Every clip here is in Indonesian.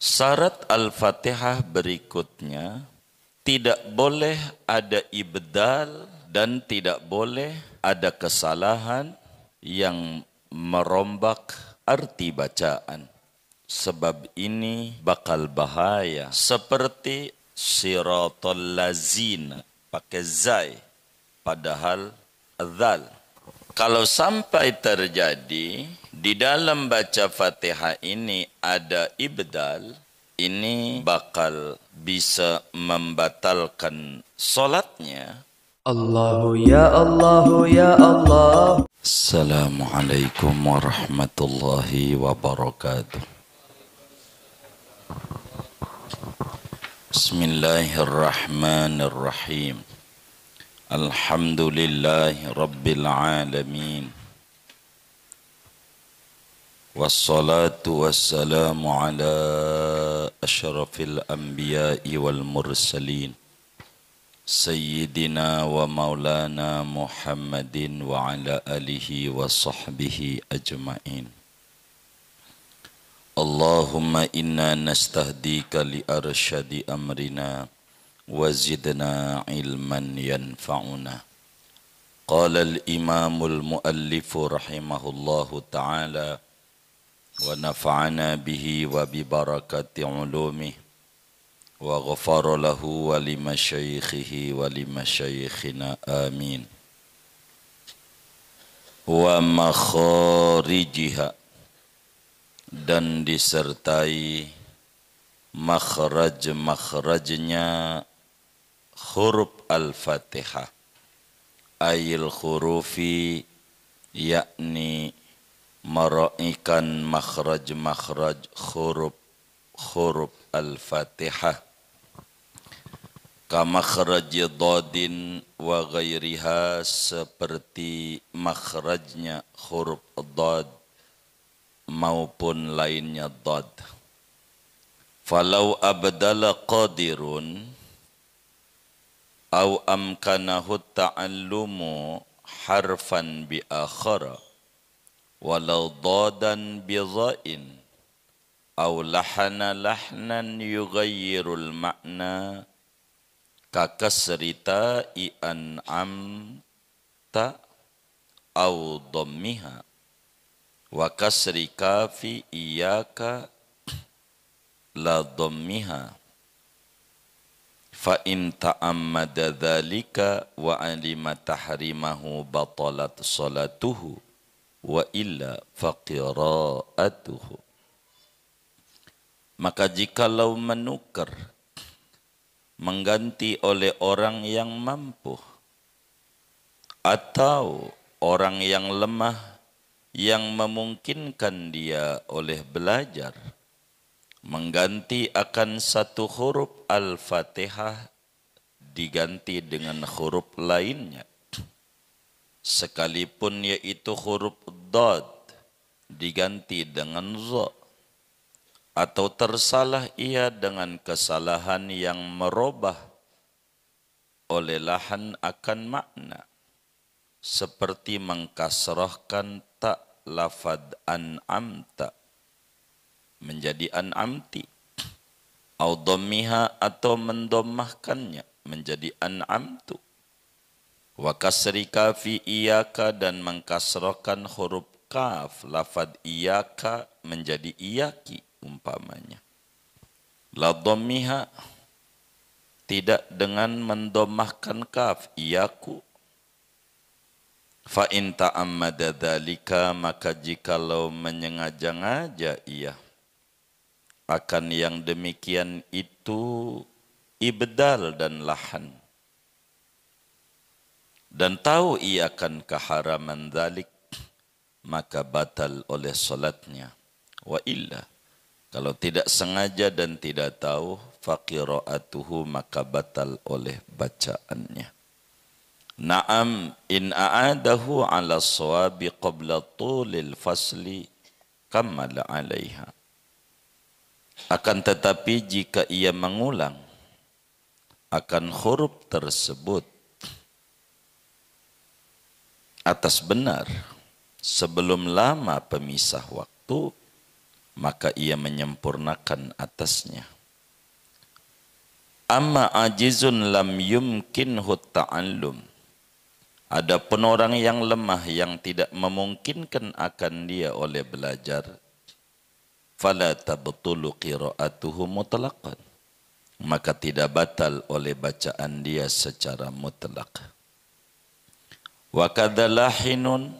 Syarat Al-Fatihah berikutnya tidak boleh ada ibdal dan tidak boleh ada kesalahan yang merombak arti bacaan. Sebab ini bakal bahaya. Seperti siratul lazina pakai zai padahal zal. Kalau sampai terjadi di dalam baca Fatihah ini ada ibdal, ini bakal bisa membatalkan solatnya. Allahu ya Allahu ya Allah. Assalamualaikum warahmatullahi wabarakatuh. Bismillahirrahmanirrahim. الحمد لله رب العالمين والصلاة والسلام على أشرف الأنبياء والمرسلين سيدنا ومولانا محمد وعلى آله وصحبه أجمعين اللهم إنا نستهديك لأرشد أمرنا وزدنا علما ينفعنا قال الإمام المؤلف رحمه الله تعالى ونفعنا به وببركة علومه وغفر له ولمشايخه ولمشايخنا آمين ومخارجها dan disertai makhraj-makhrajnya huruf Al-Fatihah. Ayil hurufi yakni meraikan makhraj-makhraj huruf huruf Al-Fatihah. Kamakhraj dodin wa ghairiha seperti makhrajnya huruf dod maupun lainnya dod. Falau abdala qadirun أو أمكنه التعلم حرفا بآخر ولو ضادا بضاء أو لحن لحنا يغير المعنى ككسر تاء تاء أو ضمها وكسر كاف إياك لا ضمها fa in ta'ammada dzalika wa alima tahrimahu batalat salatuhu wa illa faqira'atuhu maka jikalau menukar mengganti oleh orang yang mampu atau orang yang lemah yang memungkinkan dia oleh belajar mengganti akan satu huruf Al-Fatihah diganti dengan huruf lainnya. Sekalipun yaitu huruf Dod diganti dengan Zo. Atau tersalah ia dengan kesalahan yang merubah oleh lahan akan makna. Seperti mengkasrohkan tak lafad an amta menjadi an'amti au atau mendomahkannya menjadi an'amtu wa kasri kafi iyaka dan mengkasrokan huruf kaf lafad iyaka menjadi iyaki umpamanya la dhammiha tidak dengan mendomahkan kaf iyaku fa in ta'ammada dzalika maka jikalau menyengaja-ngaja iya akan yang demikian itu ibdal dan lahan dan tahu ia akan keharaman dalik maka batal oleh solatnya wa illa kalau tidak sengaja dan tidak tahu faqiraatuhu maka batal oleh bacaannya Naam in a'adahu ala sawabi qabla tulil fasli kamal alaiha Akan tetapi jika ia mengulang akan huruf tersebut atas benar sebelum lama pemisah waktu maka ia menyempurnakan atasnya. Amma ajizun lam yumkin ta'allum. Ada penorang yang lemah yang tidak memungkinkan akan dia oleh belajar fala tabtulu qira'atuhu mutlaqan maka tidak batal oleh bacaan dia secara mutlak wa kadalahinun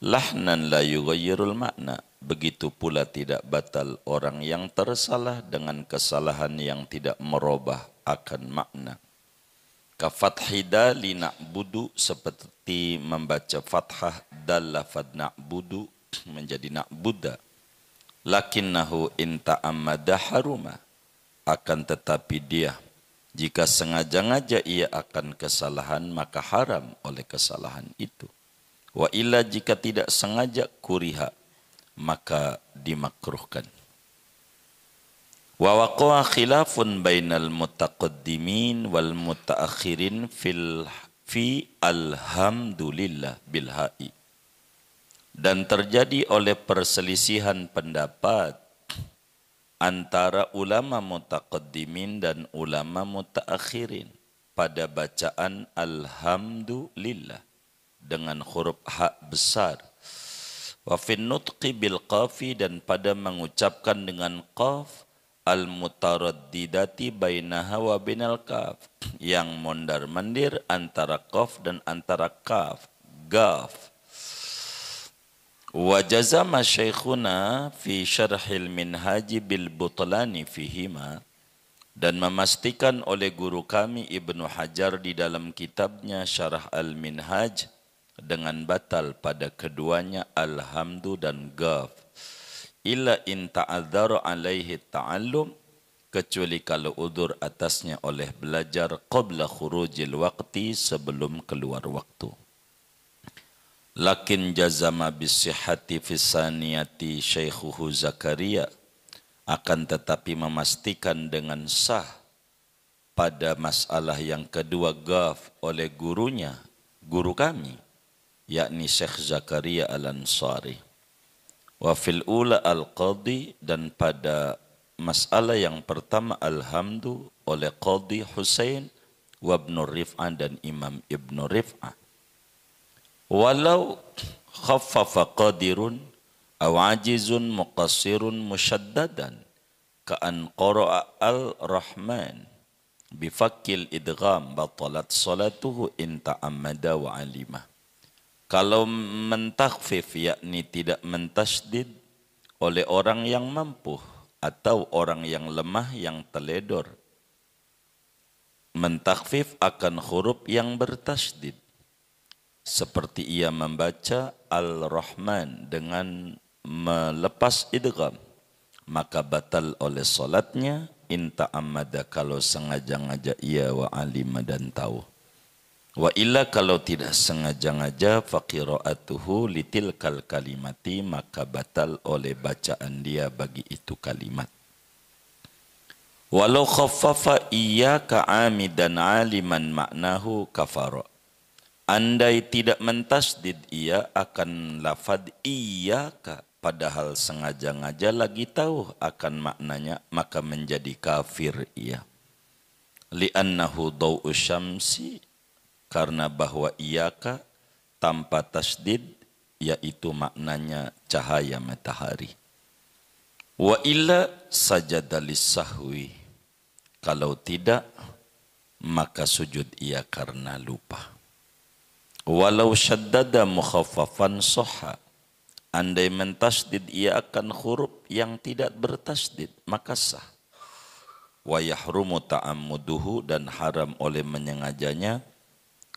lahnan la yughayyirul makna begitu pula tidak batal orang yang tersalah dengan kesalahan yang tidak merubah akan makna kafathi dali budu seperti membaca fathah dalla lafad budu menjadi na'budah lakinnahu inta amada haruma akan tetapi dia jika sengaja-ngaja ia akan kesalahan maka haram oleh kesalahan itu wa illa jika tidak sengaja kuriha maka dimakruhkan wa waqa'a khilafun bainal mutaqaddimin wal mutaakhirin fil fi alhamdulillah bil dan terjadi oleh perselisihan pendapat antara ulama mutaqaddimin dan ulama mutaakhirin pada bacaan alhamdulillah dengan huruf ha besar wa fin nutqi bil qafi dan pada mengucapkan dengan qaf al mutaraddidati bainaha wa bainal kaf yang mondar mandir antara qaf dan antara kaf gaf wa jazama syaikhuna fi syarhil minhaj bil butlani fihima dan memastikan oleh guru kami Ibnu Hajar di dalam kitabnya Syarah Al Minhaj dengan batal pada keduanya alhamdu dan ghaf illa in ta'adhara alaihi ta'allum kecuali kalau udur atasnya oleh belajar qabla khurujil waqti sebelum keluar waktu Lakin jazama bisihati fisaniyati syaikhuhu Zakaria akan tetapi memastikan dengan sah pada masalah yang kedua gaf oleh gurunya, guru kami, yakni Syekh Zakaria Al-Ansari. Wa fil ula al Qadi dan pada masalah yang pertama alhamdu oleh Qadi Husain wa Ibn Rif'an dan Imam Ibn Rif'an walau khaffafa qadirun aw ajizun muqassirun mushaddadan ka'an qara'a al-rahman bifakil idgham batalat salatuhu in ta'ammada wa alimah kalau mentakfif yakni tidak mentasdid oleh orang yang mampu atau orang yang lemah yang teledor mentakfif akan huruf yang bertasdid seperti ia membaca Al-Rahman dengan melepas idgham maka batal oleh solatnya inta amada kalau sengaja ngaja ia wa alima dan tahu wa illa kalau tidak sengaja ngaja faqiraatuhu litilkal kalimati maka batal oleh bacaan dia bagi itu kalimat walau khaffafa iyyaka amidan aliman maknahu kafara Andai tidak mentasdid ia akan lafad iya ka, padahal sengaja ngaja lagi tahu akan maknanya maka menjadi kafir ia. Li'annahu daw'u syamsi karena bahwa iya ka tanpa tasdid yaitu maknanya cahaya matahari. Wa illa sajadalis sahwi. Kalau tidak maka sujud ia karena lupa. Walau syaddada mukhaffafan soha. Andai mentasdid ia akan huruf yang tidak bertasdid, maka sah. Wa yahrumu ta'ammuduhu dan haram oleh menyengajanya.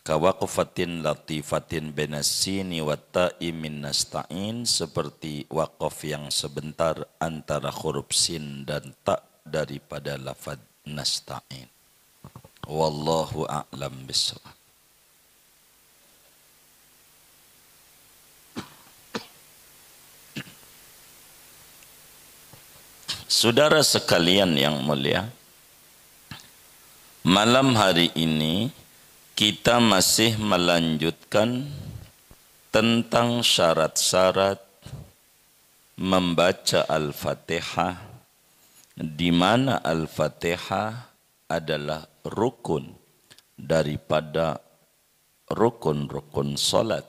Kawakufatin latifatin benasini watta'i min nasta'in seperti wakuf yang sebentar antara huruf sin dan tak daripada lafad nasta'in. Wallahu a'lam bishawab. Saudara sekalian yang mulia, malam hari ini kita masih melanjutkan tentang syarat-syarat membaca Al-Fatihah di mana Al-Fatihah adalah rukun daripada rukun-rukun salat.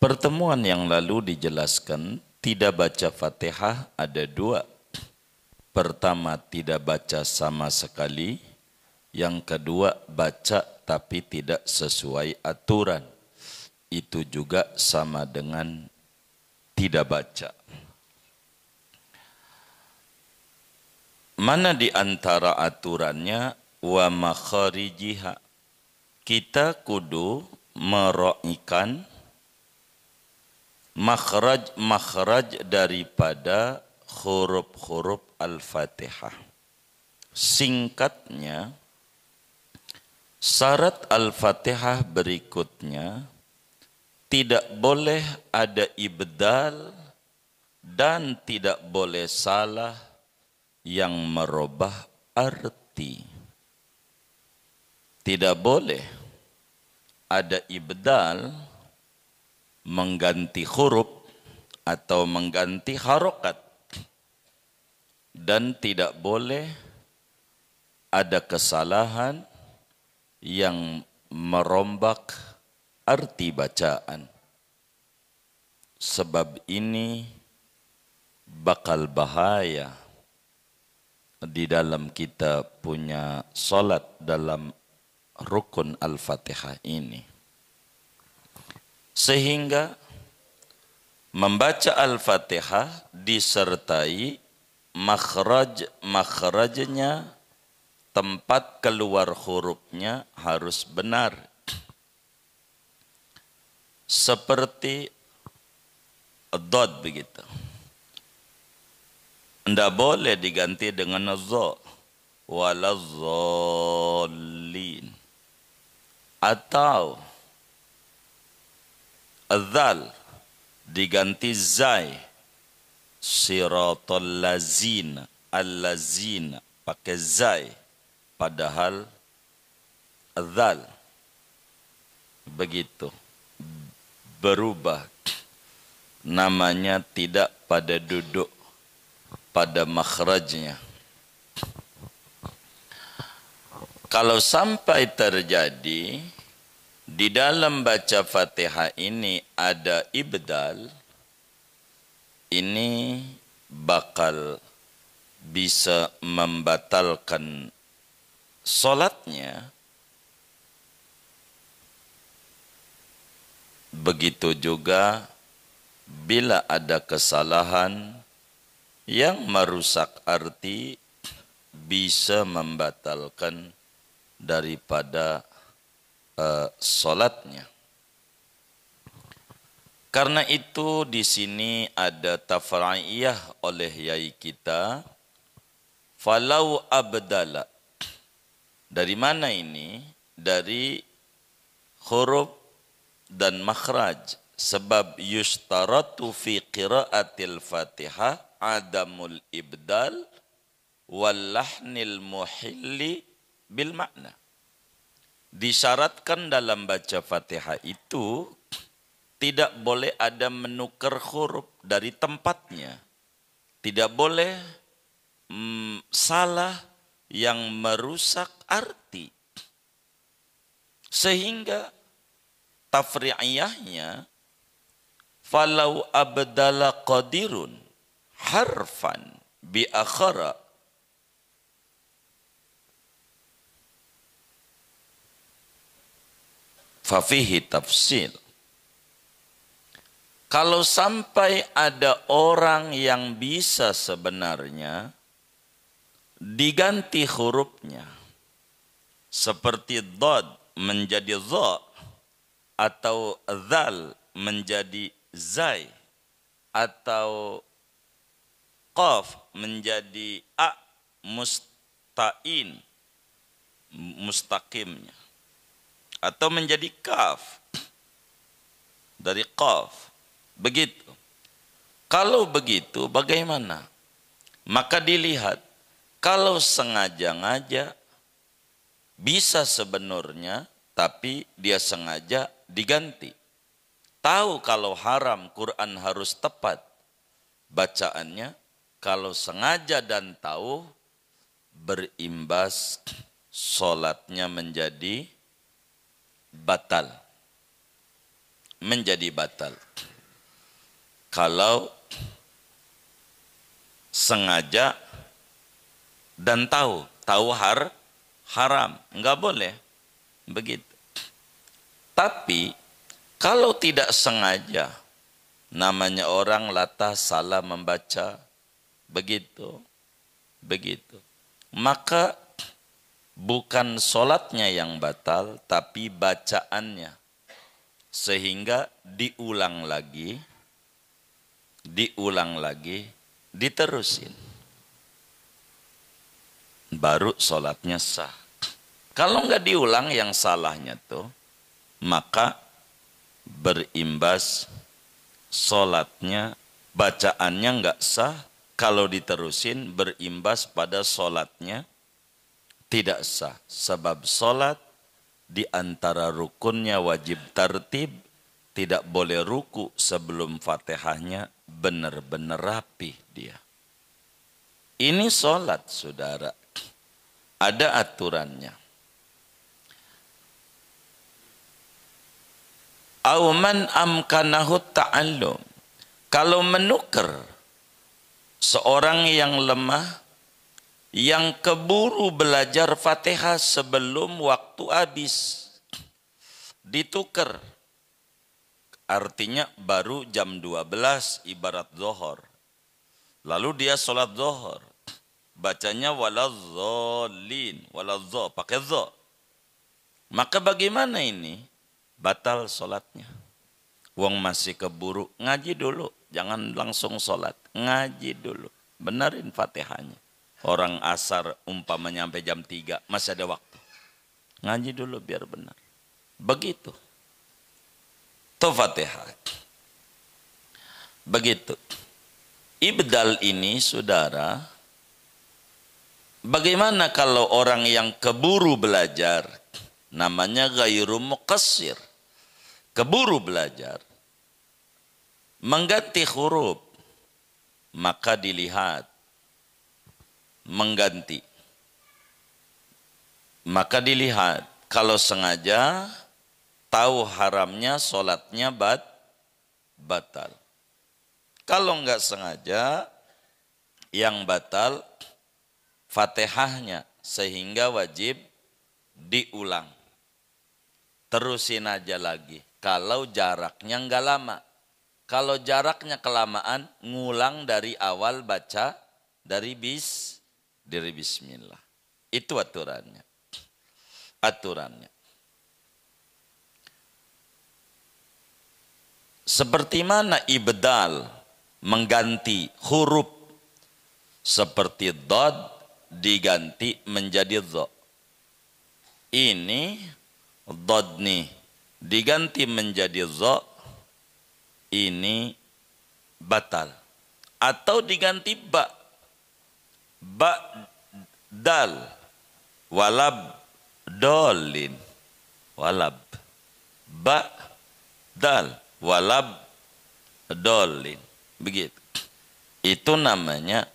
Pertemuan yang lalu dijelaskan tidak baca Fatihah ada dua. Pertama tidak baca sama sekali, yang kedua baca tapi tidak sesuai aturan. Itu juga sama dengan tidak baca. Mana di antara aturannya wa makharijiha? Kita kudu meroikan makhraj makhraj daripada huruf-huruf Al-Fatihah. Singkatnya syarat Al-Fatihah berikutnya tidak boleh ada ibdal dan tidak boleh salah yang merubah arti. Tidak boleh ada ibdal mengganti huruf atau mengganti harokat dan tidak boleh ada kesalahan yang merombak arti bacaan sebab ini bakal bahaya di dalam kita punya salat dalam rukun Al-Fatihah ini sehingga membaca Al-Fatihah disertai makhraj-makhrajnya tempat keluar hurufnya harus benar. Seperti dot begitu. Tidak boleh diganti dengan zo walazolin atau adzal diganti zai siratul lazin al-lazin pakai zai padahal adzal begitu berubah namanya tidak pada duduk pada makhrajnya kalau sampai terjadi Di dalam baca Fatihah ini ada ibdal, ini bakal bisa membatalkan solatnya. Begitu juga bila ada kesalahan yang merusak arti bisa membatalkan daripada Eh, solatnya. Karena itu di sini ada tafra'iyah oleh yai kita. Falau abdala. Dari mana ini? Dari huruf dan makhraj. Sebab yustaratu fi qiraatil fatihah adamul ibdal wallahnil muhilli bil makna. Disyaratkan dalam baca Fatihah itu tidak boleh ada menukar huruf dari tempatnya. Tidak boleh mm, salah yang merusak arti. Sehingga tafri'iyahnya falau abdala qadirun harfan bi akhara fafihi tafsil. Kalau sampai ada orang yang bisa sebenarnya diganti hurufnya seperti dod menjadi dha atau zal menjadi zai atau qaf menjadi a mustain mustaqimnya atau menjadi kaf dari kaf begitu kalau begitu bagaimana maka dilihat kalau sengaja ngajak bisa sebenarnya tapi dia sengaja diganti tahu kalau haram Quran harus tepat bacaannya kalau sengaja dan tahu berimbas solatnya menjadi batal menjadi batal kalau sengaja dan tahu tahu har haram nggak boleh begitu tapi kalau tidak sengaja namanya orang latah salah membaca begitu begitu maka bukan sholatnya yang batal, tapi bacaannya. Sehingga diulang lagi, diulang lagi, diterusin. Baru sholatnya sah. Kalau nggak diulang yang salahnya tuh, maka berimbas sholatnya, bacaannya nggak sah. Kalau diterusin berimbas pada sholatnya, tidak sah. Sebab solat di antara rukunnya wajib tertib, tidak boleh ruku sebelum fatihahnya benar-benar rapi dia. Ini solat saudara, ada aturannya. Auman amkanahu ta'allum. Kalau menukar seorang yang lemah yang keburu belajar Fatihah sebelum waktu habis ditukar artinya baru jam 12 ibarat zohor lalu dia sholat zohor bacanya waladzolin walazoh pakai zo maka bagaimana ini batal sholatnya uang masih keburu ngaji dulu jangan langsung sholat ngaji dulu benerin fatihahnya Orang asar umpamanya sampai jam 3 masih ada waktu. Ngaji dulu biar benar. Begitu. Tuh Fatihah. Begitu. Ibdal ini saudara Bagaimana kalau orang yang keburu belajar namanya gairu muqassir. Keburu belajar mengganti huruf maka dilihat mengganti. Maka dilihat kalau sengaja tahu haramnya sholatnya bat, batal. Kalau nggak sengaja yang batal fatihahnya sehingga wajib diulang. Terusin aja lagi. Kalau jaraknya nggak lama. Kalau jaraknya kelamaan, ngulang dari awal baca dari bis diri bismillah. Itu aturannya. Aturannya. Seperti mana ibdal mengganti huruf seperti dot diganti menjadi dho. Ini dot nih diganti menjadi dho ini batal atau diganti bak ba'dal walab dolin walab ba'dal walab dolin begitu itu namanya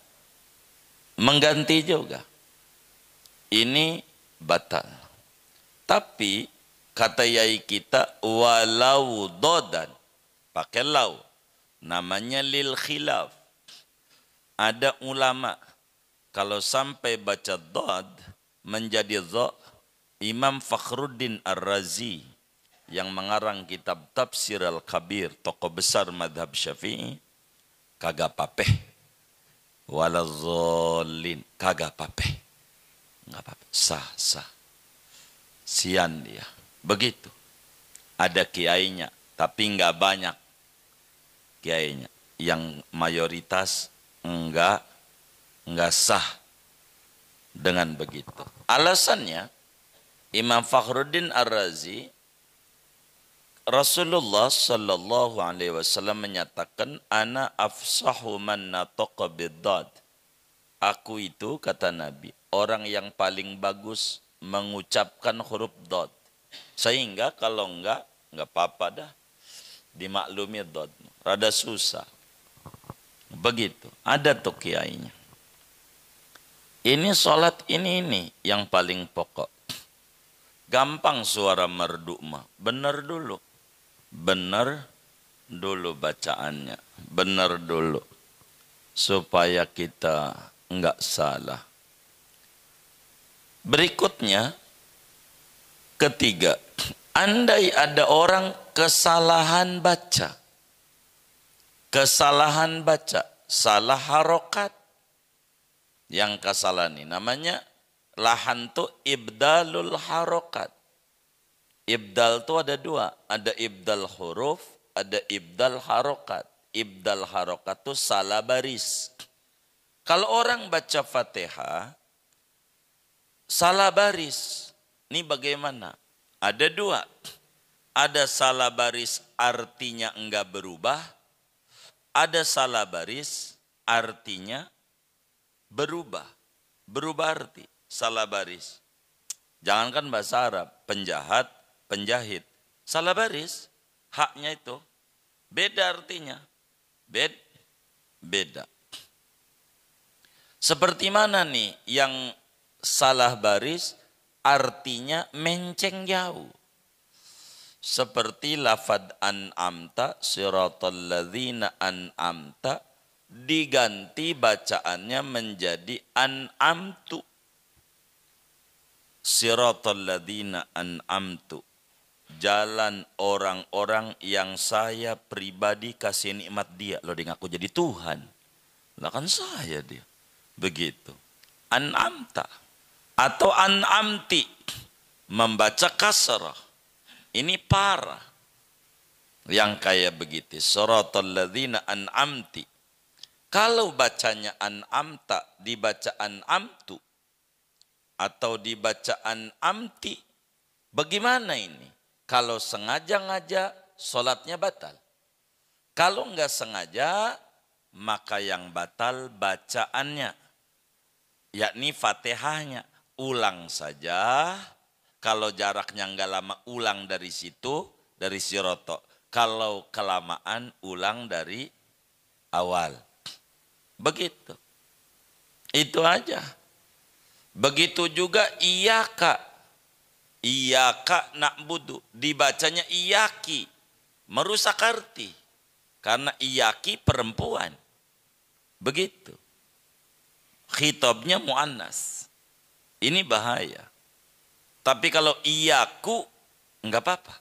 mengganti juga ini batal tapi kata yai kita walau dodan pakai lau namanya lil khilaf ada ulama' Kalau sampai baca dod menjadi dha Imam Fakhruddin Ar-Razi yang mengarang kitab Tafsir Al-Kabir, tokoh besar madhab syafi'i, kagak papeh. zolin kagak papeh. Nggak apa sah-sah. Sian dia, begitu. Ada kiainya, tapi nggak banyak kiainya. Yang mayoritas enggak nggak sah dengan begitu. Alasannya Imam Fakhruddin Ar-Razi Rasulullah sallallahu alaihi wasallam menyatakan ana afsahu man nataqa bidad. Aku itu kata Nabi, orang yang paling bagus mengucapkan huruf dot. Sehingga kalau enggak, enggak apa-apa dah. Dimaklumi dot. Rada susah. Begitu. Ada tuh kiainya. Ini sholat ini ini yang paling pokok. Gampang suara merdu mah. Bener dulu. Bener dulu bacaannya. Bener dulu. Supaya kita enggak salah. Berikutnya, ketiga. Andai ada orang kesalahan baca. Kesalahan baca. Salah harokat yang kasalani. Namanya lahan tu ibdalul harokat. Ibdal tu ada dua. Ada ibdal huruf, ada ibdal harokat. Ibdal harokat tu salah baris. Kalau orang baca fatihah, salah baris. Ini bagaimana? Ada dua. Ada salah baris artinya enggak berubah. Ada salah baris artinya berubah. Berubah arti, salah baris. Jangankan bahasa Arab, penjahat, penjahit. Salah baris, haknya itu beda artinya. Bed, beda. Seperti mana nih yang salah baris artinya menceng jauh. Seperti lafad an'amta siratul ladhina an'amta diganti bacaannya menjadi an'amtu siratal ladina an'amtu jalan orang-orang yang saya pribadi kasih nikmat dia lo dengan ngaku jadi Tuhan lah kan saya dia begitu an'amta atau an'amti membaca kasrah ini parah yang kayak begitu siratul ladina an'amti kalau bacanya an-am an'amta dibaca an-amtu atau dibacaan amti, bagaimana ini? Kalau sengaja ngajak, solatnya batal. Kalau nggak sengaja, maka yang batal bacaannya, yakni fatihahnya. Ulang saja, kalau jaraknya nggak lama ulang dari situ, dari siroto. Kalau kelamaan ulang dari awal. Begitu. Itu aja. Begitu juga iyaka. nak budu Dibacanya iyaki. Merusak arti. Karena iyaki perempuan. Begitu. Khitabnya mu'annas. Ini bahaya. Tapi kalau iyaku, enggak apa-apa.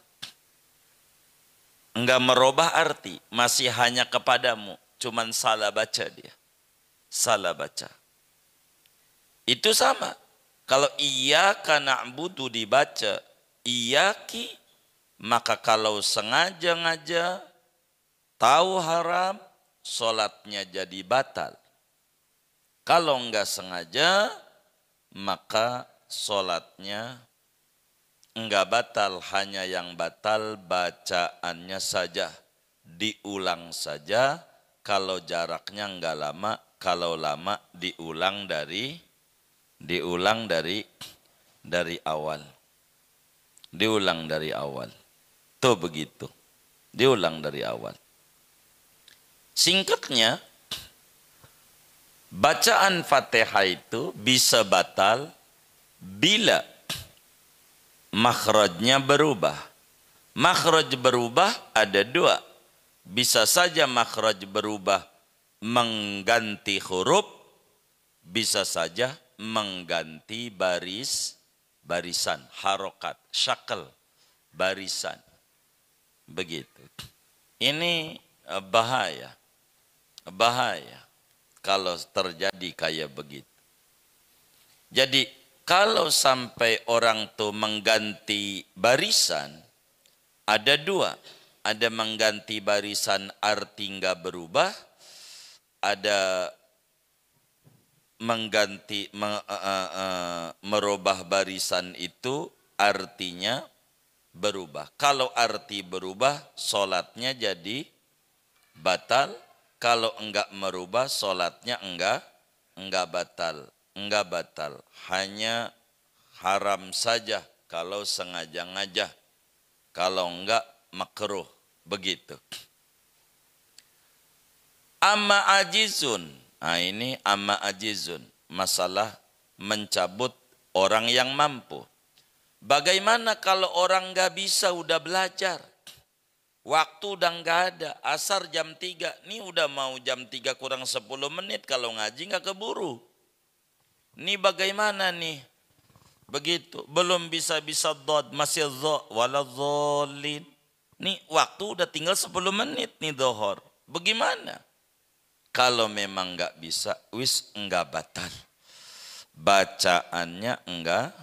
Enggak merubah arti. Masih hanya kepadamu. Cuman salah baca dia salah baca. Itu sama. Kalau iya karena butuh dibaca, iya ki, maka kalau sengaja ngaja, tahu haram, solatnya jadi batal. Kalau enggak sengaja, maka solatnya enggak batal, hanya yang batal bacaannya saja. Diulang saja, kalau jaraknya enggak lama kalau lama diulang dari diulang dari dari awal. Diulang dari awal. Tuh begitu. Diulang dari awal. Singkatnya bacaan Fatihah itu bisa batal bila makhrajnya berubah. Makhraj berubah ada dua. Bisa saja makhraj berubah mengganti huruf, bisa saja mengganti baris, barisan, harokat, syakel, barisan. Begitu. Ini eh, bahaya. Bahaya kalau terjadi kayak begitu. Jadi kalau sampai orang tuh mengganti barisan, ada dua. Ada mengganti barisan arti nggak berubah, ada mengganti me, uh, uh, uh, merubah barisan itu artinya berubah. Kalau arti berubah, solatnya jadi batal. Kalau enggak merubah, solatnya enggak enggak batal, enggak batal. Hanya haram saja kalau sengaja ngajah. Kalau enggak makruh begitu. Amma ajizun. Nah ini amma ajizun. Masalah mencabut orang yang mampu. Bagaimana kalau orang nggak bisa udah belajar? Waktu udah nggak ada, asar jam 3. Ini udah mau jam 3 kurang 10 menit, kalau ngaji nggak keburu. Ini bagaimana nih? Begitu, belum bisa-bisa dod, masih dho. wala dholin. Nih waktu udah tinggal 10 menit nih dohor. Bagaimana? Kalau memang nggak bisa, wis nggak batal. Bacaannya enggak,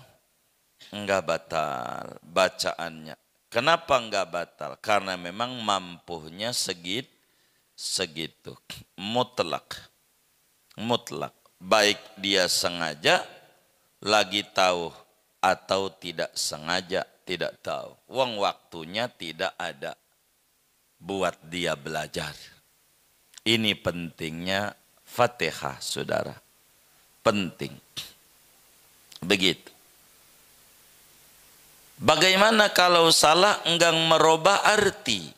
enggak batal. Bacaannya. Kenapa enggak batal? Karena memang mampunya segit, segitu. Mutlak. Mutlak. Baik dia sengaja, lagi tahu atau tidak sengaja tidak tahu. Uang waktunya tidak ada buat dia belajar. Ini pentingnya Fatihah, saudara. Penting. Begitu. Bagaimana kalau salah enggak merubah arti?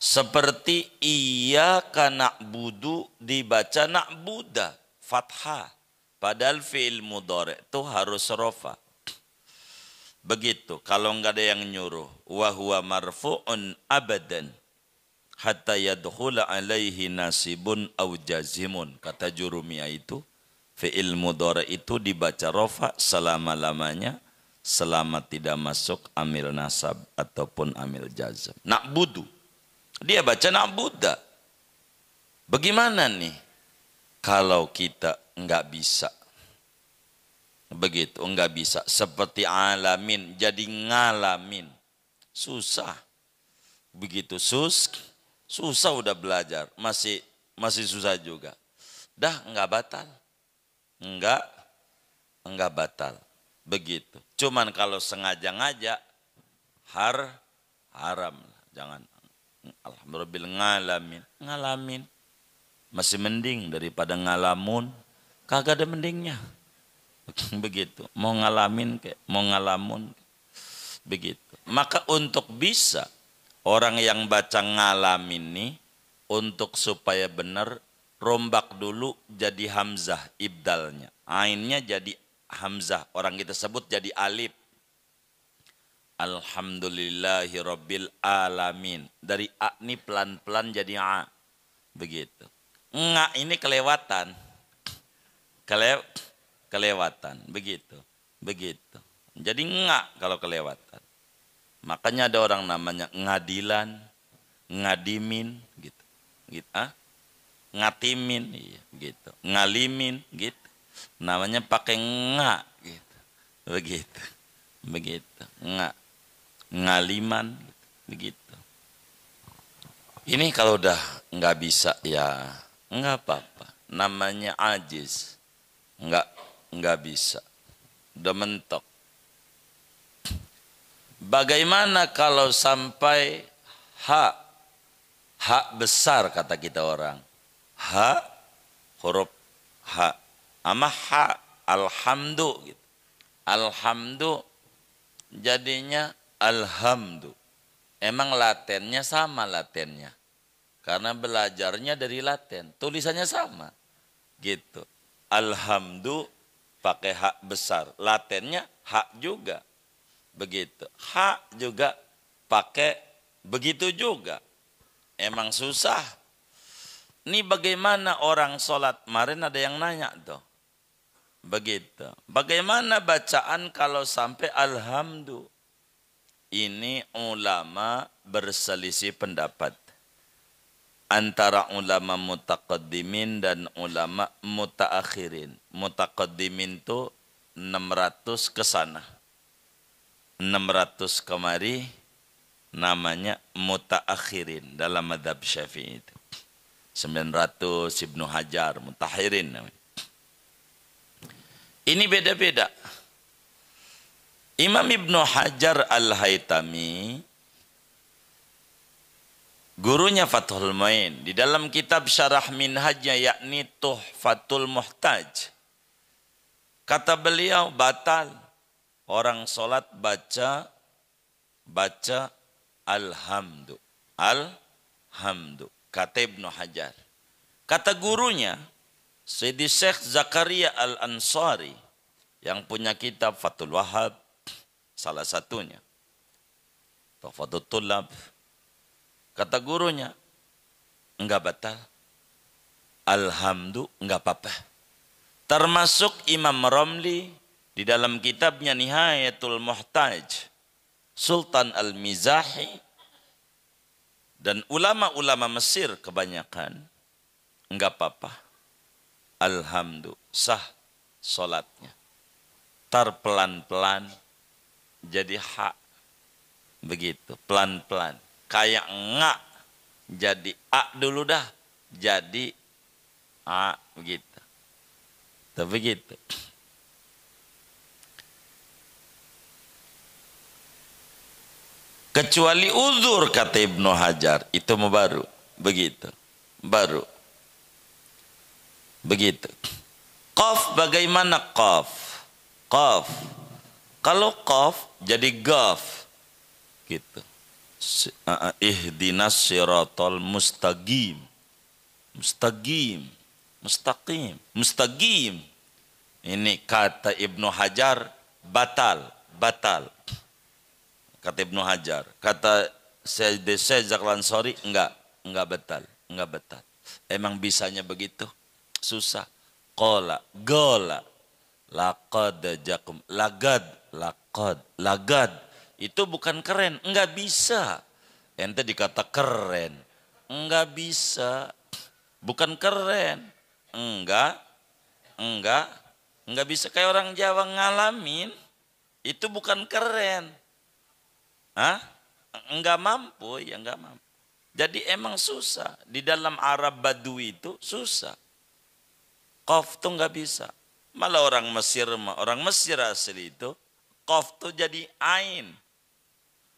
Seperti iya kanak budu dibaca nak buddha fathah. Padahal fi'il mudore itu harus rofa. Begitu, kalau enggak ada yang nyuruh. Wahuwa marfu'un abadan hatta yadkhula alaihi nasibun au jazimun kata jurumia itu fi'il mudhara itu dibaca rofa selama-lamanya selama tidak masuk amil nasab ataupun amil jazm budu dia baca nak na'buda bagaimana nih kalau kita nggak bisa begitu nggak bisa seperti alamin jadi ngalamin susah begitu susah Susah udah belajar, masih masih susah juga. Dah nggak batal, Enggak enggak batal, begitu. Cuman kalau sengaja ngajak har haram, jangan. Alhamdulillah ngalamin, ngalamin. Masih mending daripada ngalamun, kagak ada mendingnya. Begitu, mau ngalamin kayak mau ngalamun begitu. Maka untuk bisa orang yang baca ngalam ini untuk supaya benar rombak dulu jadi hamzah ibdalnya. Ainnya jadi hamzah. Orang kita sebut jadi alif. Alhamdulillahi rabbil alamin. Dari a ini pelan-pelan jadi a. Begitu. Nga ini kelewatan. Kele kelewatan. Begitu. Begitu. Jadi nga kalau kelewatan. Makanya ada orang namanya ngadilan, ngadimin, gitu. gitu ah? Ngatimin, iya, gitu. Ngalimin, gitu. Namanya pakai nga, gitu. Begitu. Begitu. Nga. Ngaliman, gitu. begitu. Ini kalau udah nggak bisa ya nggak apa-apa. Namanya ajis, nggak nggak bisa. Udah mentok. Bagaimana kalau sampai hak hak besar kata kita orang. Hak huruf hak ama hak alhamdu gitu. Alhamdu jadinya alhamdu. Emang latennya sama latennya. Karena belajarnya dari laten, tulisannya sama. Gitu. Alhamdu pakai hak besar, latennya hak juga begitu. hak juga pakai begitu juga. Emang susah. Ini bagaimana orang sholat? Kemarin ada yang nanya tuh. Begitu. Bagaimana bacaan kalau sampai alhamdulillah Ini ulama berselisih pendapat. Antara ulama mutaqaddimin dan ulama mutaakhirin. Mutaqaddimin tuh 600 ke sana 600 kemari namanya mutaakhirin dalam madhab syafi'i itu. 900 Ibnu Hajar, mutahirin namanya. Ini beda-beda. Imam Ibnu Hajar Al-Haytami gurunya Fathul Main di dalam kitab Syarah Minhajnya yakni Tuhfatul Muhtaj kata beliau batal orang sholat baca baca alhamdu alhamdu kata Ibnu Hajar kata gurunya Sidi Syekh Zakaria Al Ansari yang punya kitab Fathul Wahab salah satunya Tuhfatul Tulab kata gurunya enggak batal alhamdu enggak apa-apa termasuk Imam Romli di dalam kitabnya Nihayatul Muhtaj Sultan Al-Mizahi dan ulama-ulama Mesir kebanyakan enggak apa-apa. Alhamdulillah sah solatnya. Tar pelan-pelan jadi hak. Begitu, pelan-pelan. Kayak enggak jadi a dulu dah. Jadi a begitu. Tapi gitu. kecuali uzur kata Ibnu Hajar itu baru begitu baru begitu qaf bagaimana qaf qaf kalau qaf jadi gaf gitu eh, eh, ihdinas siratal mustaqim mustaqim mustaqim mustaqim ini kata Ibnu Hajar batal batal kata Ibnu Hajar. Kata Syekh Lansori, enggak, enggak betal, enggak betal. Emang bisanya begitu? Susah. Kola, gola, lakad, jakum, lagad, lakad, lagad. Itu bukan keren, enggak bisa. Ente dikata keren, enggak bisa. Bukan keren, enggak, enggak, enggak bisa kayak orang Jawa ngalamin. Itu bukan keren, Hah? Enggak mampu, ya enggak mampu. Jadi emang susah. Di dalam Arab Badui itu susah. Kof tuh enggak bisa. Malah orang Mesir, orang Mesir asli itu, kof tuh jadi ain.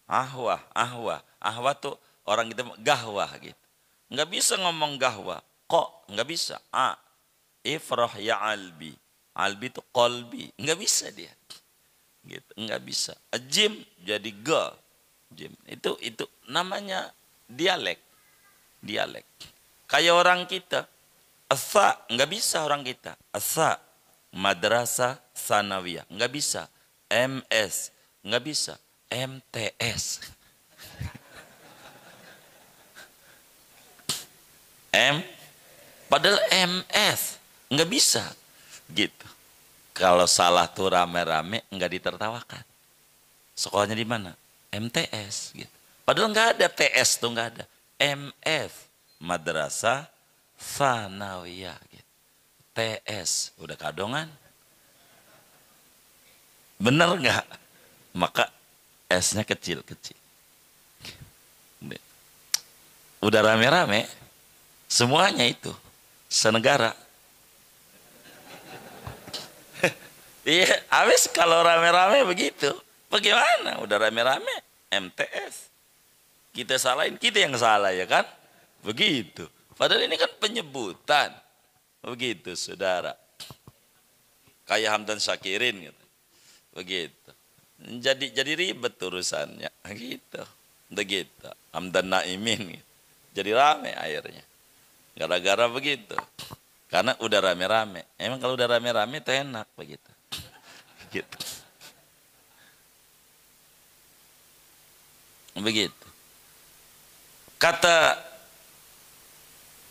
Ahwah, ahwah. Ahwah tuh orang kita gahwah gitu. Enggak bisa ngomong gahwah. Kok, Enggak bisa. A. Ifrah ya albi. Albi itu kolbi. Enggak bisa dia. Gitu, Enggak bisa. Ajim jadi gah. Jim. Itu itu namanya dialek. Dialek. Kayak orang kita. Asa, nggak bisa orang kita. Asa, madrasah sanawiyah, nggak bisa. MS, nggak bisa. MTS. M, padahal MS, nggak bisa. Gitu. Kalau salah tuh rame-rame nggak ditertawakan. Sekolahnya di mana? MTS gitu. Padahal nggak ada TS tuh nggak ada. MF Madrasah Sanawiyah gitu. TS udah kadongan. Bener nggak? Maka S-nya kecil-kecil. Udah rame-rame, semuanya itu senegara. Iya, habis kalau rame-rame begitu. Bagaimana? Udah rame-rame MTS. Kita salahin, kita yang salah ya kan? Begitu. Padahal ini kan penyebutan. Begitu saudara. Kayak Hamdan Syakirin gitu. Begitu. Jadi jadi ribet urusannya. Begitu. Begitu. Hamdan Naimin gitu. Jadi rame airnya. Gara-gara begitu. Karena udah rame-rame. Emang kalau udah rame-rame itu enak begitu. Begitu. Begitu. Kata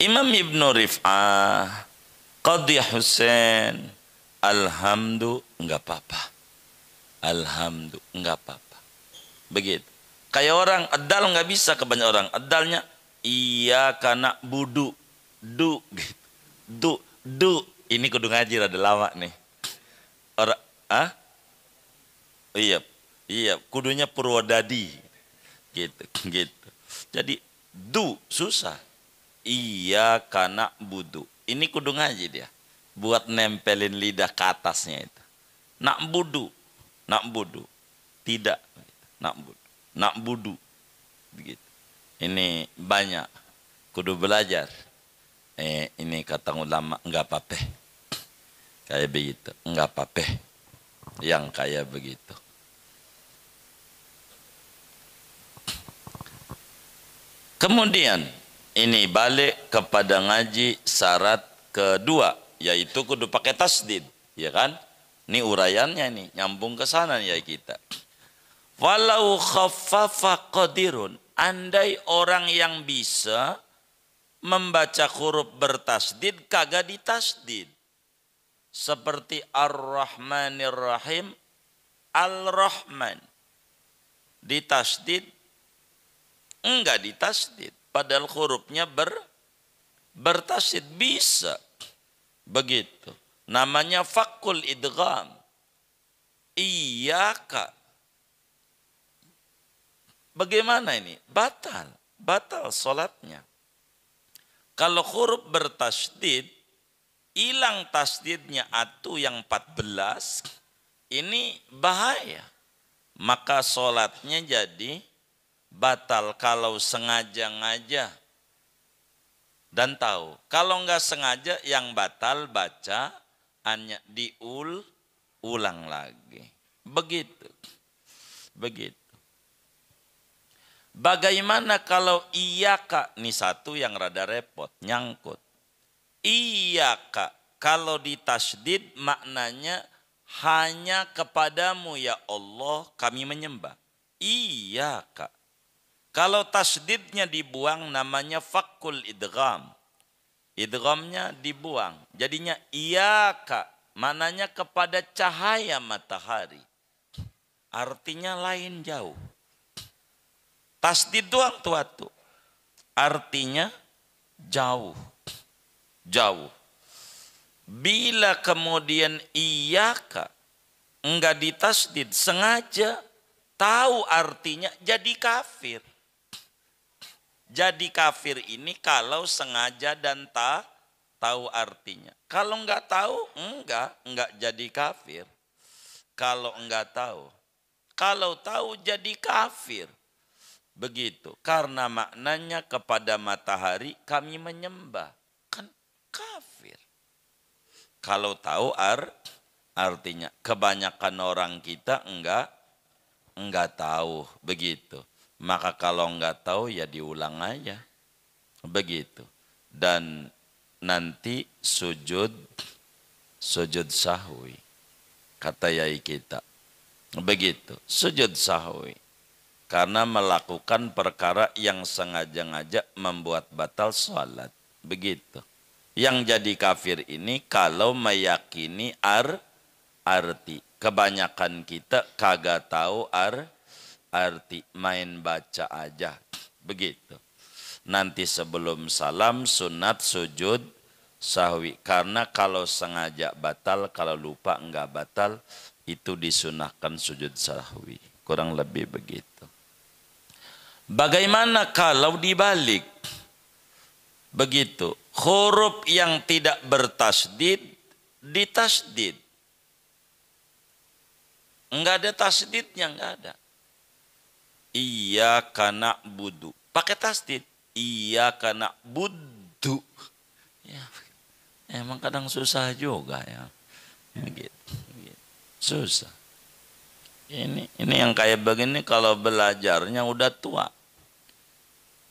Imam Ibn Rif'ah, Qadhi ya Hussein, alhamdulillah enggak apa-apa. alhamdulillah enggak apa-apa. Begitu. Kayak orang, adal enggak bisa kebanyakan orang. Adalnya, iya karena budu, du, gitu. Du, du. Ini kudu ngaji ada lama nih. Orang, ah? Iya, iya, kudunya Purwodadi gitu gitu jadi du susah iya karena budu ini kudu ngaji dia buat nempelin lidah ke atasnya itu nak budu nak budu tidak nak budu nak budu begitu ini banyak kudu belajar eh, ini kata ulama enggak apa-apa kayak begitu enggak apa-apa yang kayak begitu Kemudian ini balik kepada ngaji syarat kedua yaitu kudu pakai tasdid, ya kan? Ini urayannya nih nyambung ke sana ya kita. Walau khaffafa qadirun, andai orang yang bisa membaca huruf bertasdid kagak ditasdid. Seperti Ar-Rahmanir Rahim, Al-Rahman ditasdid enggak ditasdid. Padahal hurufnya ber, bertasdid. Bisa. Begitu. Namanya fakul idgham. kak Bagaimana ini? Batal. Batal sholatnya. Kalau huruf bertasdid, hilang tasdidnya atu yang 14, ini bahaya. Maka sholatnya jadi batal kalau sengaja ngaja dan tahu. Kalau nggak sengaja yang batal baca hanya diul ulang lagi. Begitu. Begitu. Bagaimana kalau iya kak? Ini satu yang rada repot, nyangkut. Iya kak, kalau ditasdid maknanya hanya kepadamu ya Allah kami menyembah. Iya kak. Kalau tasdidnya dibuang namanya fakul idgham. Idghamnya dibuang. Jadinya iya kak. Mananya kepada cahaya matahari. Artinya lain jauh. Tasdid doang tuatu. Artinya jauh. Jauh. Bila kemudian iya kak. enggak ditasdid sengaja tahu artinya jadi kafir. Jadi kafir ini kalau sengaja dan tak tahu artinya. Kalau enggak tahu, enggak, enggak jadi kafir. Kalau enggak tahu, kalau tahu jadi kafir. Begitu, karena maknanya kepada matahari kami menyembah. Kan kafir. Kalau tahu ar artinya kebanyakan orang kita enggak enggak tahu begitu. Maka kalau nggak tahu ya diulang aja. Begitu. Dan nanti sujud sujud sahwi kata yai kita begitu sujud sahwi karena melakukan perkara yang sengaja-ngaja membuat batal sholat begitu yang jadi kafir ini kalau meyakini ar arti kebanyakan kita kagak tahu ar arti main baca aja. Begitu. Nanti sebelum salam sunat sujud sahwi. Karena kalau sengaja batal, kalau lupa enggak batal, itu disunahkan sujud sahwi. Kurang lebih begitu. Bagaimana kalau dibalik? Begitu. Huruf yang tidak bertasdid, ditasdid. Enggak ada tasdidnya, enggak ada. Iya karena budu. Pakai tasdid. Iya karena budu. Ya, emang kadang susah juga ya. ya. begitu. Susah. Ini ini yang kayak begini kalau belajarnya udah tua.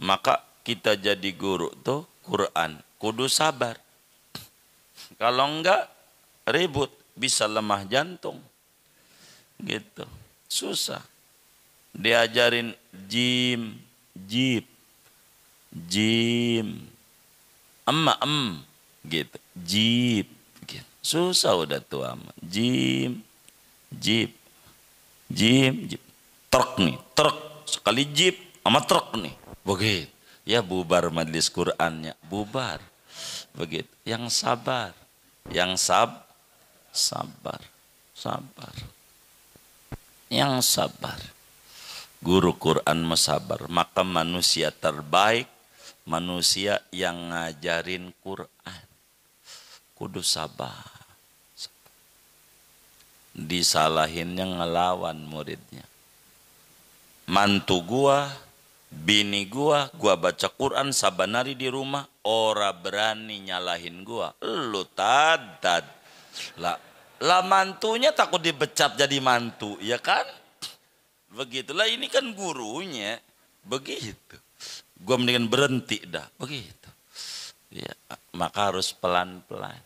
Maka kita jadi guru tuh Quran. Kudu sabar. Kalau enggak ribut bisa lemah jantung. Gitu. Susah diajarin jim, jib, jim, emma em gitu, jib, gitu. susah udah tua jim, jib, jim, jib, truk nih, truk sekali jib sama truk nih, begitu. Ya bubar majelis Qurannya, bubar, begitu. Yang sabar, yang sab, sabar, sabar, yang sabar guru Quran mesabar, Maka manusia terbaik, manusia yang ngajarin Quran. Kudu sabar. Disalahin yang ngelawan muridnya. Mantu gua, bini gua, gua baca Quran sabanari di rumah, ora berani nyalahin gua. Lu tadad. Lah, lah mantunya takut dipecat jadi mantu, ya kan? Begitulah ini kan gurunya. Begitu. Gue mendingan berhenti dah. Begitu. Ya, maka harus pelan-pelan.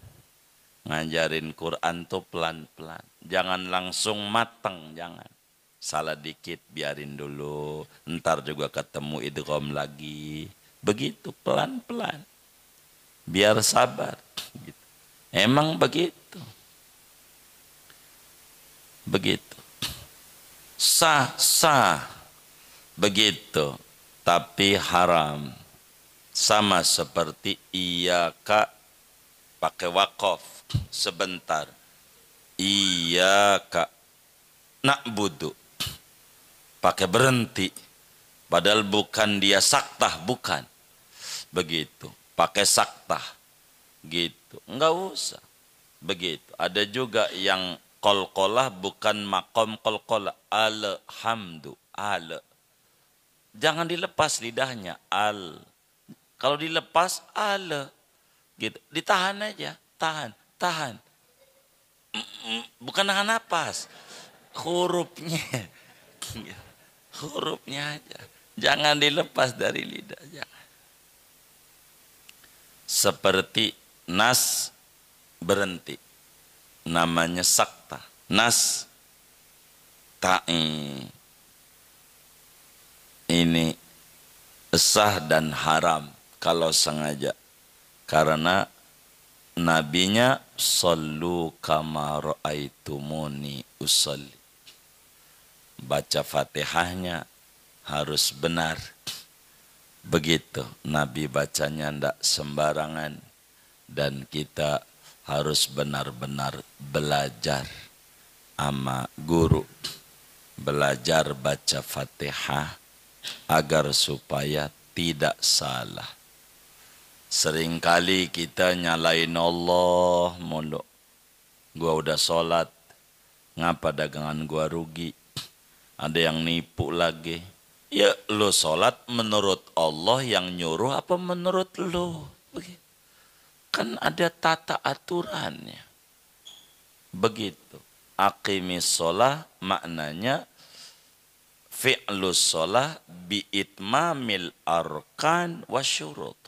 Ngajarin Quran tuh pelan-pelan. Jangan langsung mateng, jangan. Salah dikit biarin dulu. Ntar juga ketemu idrom lagi. Begitu pelan-pelan. Biar sabar. Gitu. Emang begitu. Begitu sah-sah begitu tapi haram sama seperti iya kak pakai wakaf sebentar iya kak nak budu pakai berhenti padahal bukan dia saktah bukan begitu pakai saktah gitu nggak usah begitu ada juga yang Kolkolah bukan makom kolkolah. Alhamdu. al Jangan dilepas lidahnya. Al. Kalau dilepas, ale. Gitu. Ditahan aja. Tahan. Tahan. Bukan dengan napas. Hurufnya. Hurufnya aja. Jangan dilepas dari lidah. Seperti nas berhenti. Namanya sak nas ta'in ini sah dan haram kalau sengaja karena nabinya sallu kama raaitumuni usalli baca Fatihahnya harus benar begitu nabi bacanya ndak sembarangan dan kita harus benar-benar belajar ama guru belajar baca Fatihah agar supaya tidak salah. Seringkali kita nyalain Allah mulu. Gua udah sholat, ngapa dagangan gua rugi? Ada yang nipu lagi. Ya lu sholat menurut Allah yang nyuruh apa menurut lu? Kan ada tata aturannya. Begitu aqimis sholah maknanya fi'lus sholah bi'itmamil arkan arkan syurut.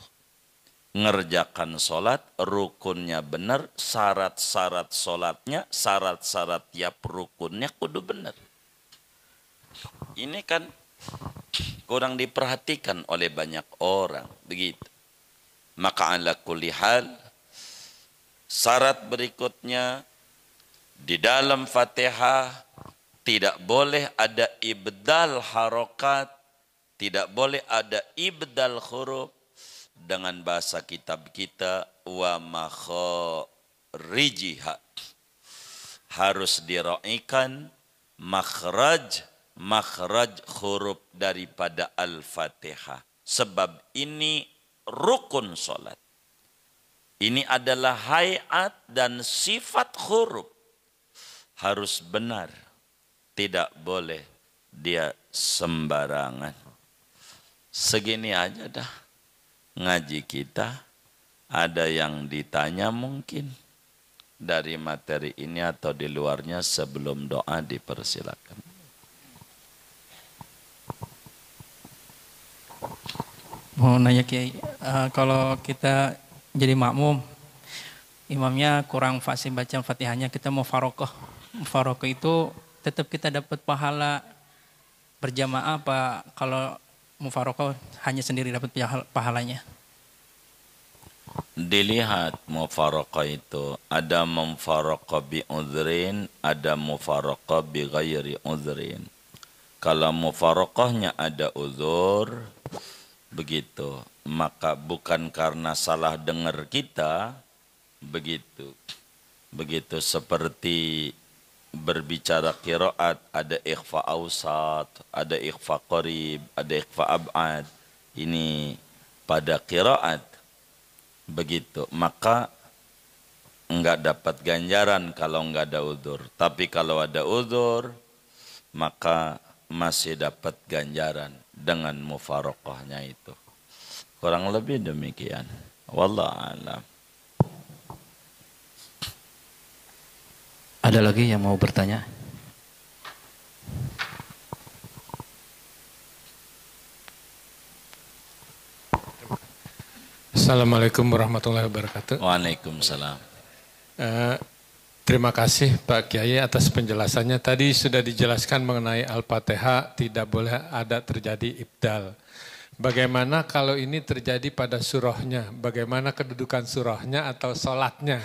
Ngerjakan sholat, rukunnya benar, syarat-syarat sholatnya, syarat-syarat tiap rukunnya kudu benar. Ini kan kurang diperhatikan oleh banyak orang. Begitu. Maka ala kulihal, hal, syarat berikutnya di dalam Fatihah tidak boleh ada ibdal harokat, tidak boleh ada ibdal huruf dengan bahasa kitab kita wa makharijiha harus diraikan makhraj makhraj huruf daripada al-fatihah sebab ini rukun solat ini adalah hayat dan sifat huruf harus benar. Tidak boleh dia sembarangan. Segini aja dah ngaji kita. Ada yang ditanya mungkin dari materi ini atau di luarnya sebelum doa dipersilakan. Mau nanya Kiai, uh, kalau kita jadi makmum, imamnya kurang fasih baca fatihahnya, kita mau farokoh Faroko itu tetap kita dapat pahala berjamaah apa kalau mufaroko hanya sendiri dapat pahalanya? Dilihat mufaroko itu ada mufaroko bi udhrin, ada mufaroko bi ghairi udhrin. Kalau mufarokohnya ada uzur, begitu, maka bukan karena salah dengar kita, begitu. Begitu seperti berbicara kiraat ada ikhfa ausat, ada ikhfa qarib, ada ikhfa ab'ad. Ini pada kiraat begitu. Maka enggak dapat ganjaran kalau enggak ada udur. Tapi kalau ada udur, maka masih dapat ganjaran dengan mufarokohnya itu. Kurang lebih demikian. Wallah alam. Ada lagi yang mau bertanya? Assalamualaikum warahmatullahi wabarakatuh. Waalaikumsalam. Uh, terima kasih Pak Kiai atas penjelasannya. Tadi sudah dijelaskan mengenai Al-Fatihah tidak boleh ada terjadi ibdal. Bagaimana kalau ini terjadi pada surahnya? Bagaimana kedudukan surahnya atau sholatnya?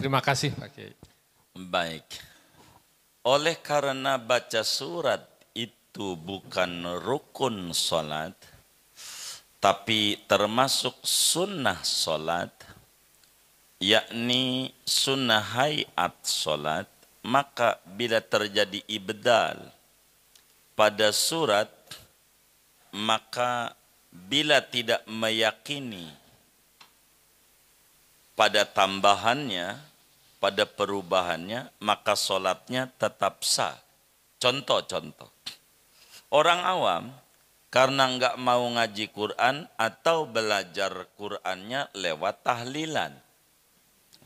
Terima kasih Pak Kiai. Baik. Oleh karena baca surat itu bukan rukun solat, tapi termasuk sunnah solat, yakni sunnah hayat solat, maka bila terjadi ibdal pada surat, maka bila tidak meyakini pada tambahannya, pada perubahannya, maka sholatnya tetap sah. Contoh-contoh. Orang awam karena nggak mau ngaji Quran atau belajar Qurannya lewat tahlilan.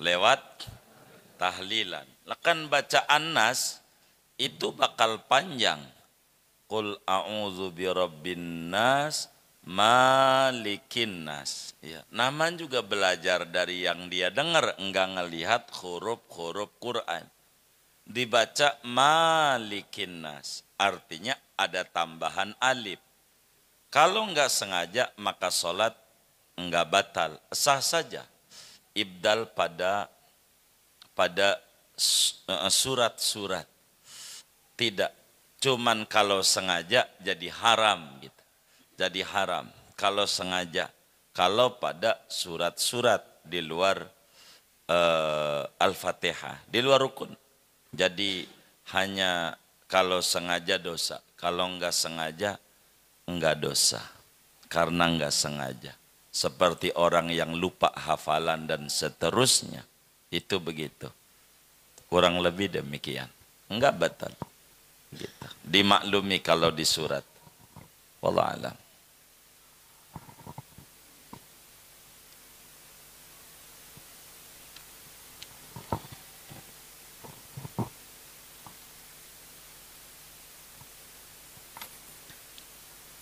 Lewat tahlilan. Lekan bacaan nas itu bakal panjang. Qul a'udzu birabbin nas Malikin nas. Ya. Naman juga belajar dari yang dia dengar, enggak ngelihat huruf-huruf Quran. Dibaca malikin nas. Artinya ada tambahan alif. Kalau enggak sengaja maka sholat enggak batal. Sah saja. Ibdal pada pada eh, surat-surat. Tidak. Cuman kalau sengaja jadi haram gitu jadi haram kalau sengaja kalau pada surat-surat di luar uh, Al-Fatihah di luar rukun jadi hanya kalau sengaja dosa kalau enggak sengaja enggak dosa karena enggak sengaja seperti orang yang lupa hafalan dan seterusnya itu begitu kurang lebih demikian enggak batal gitu dimaklumi kalau di surat Wallahualam.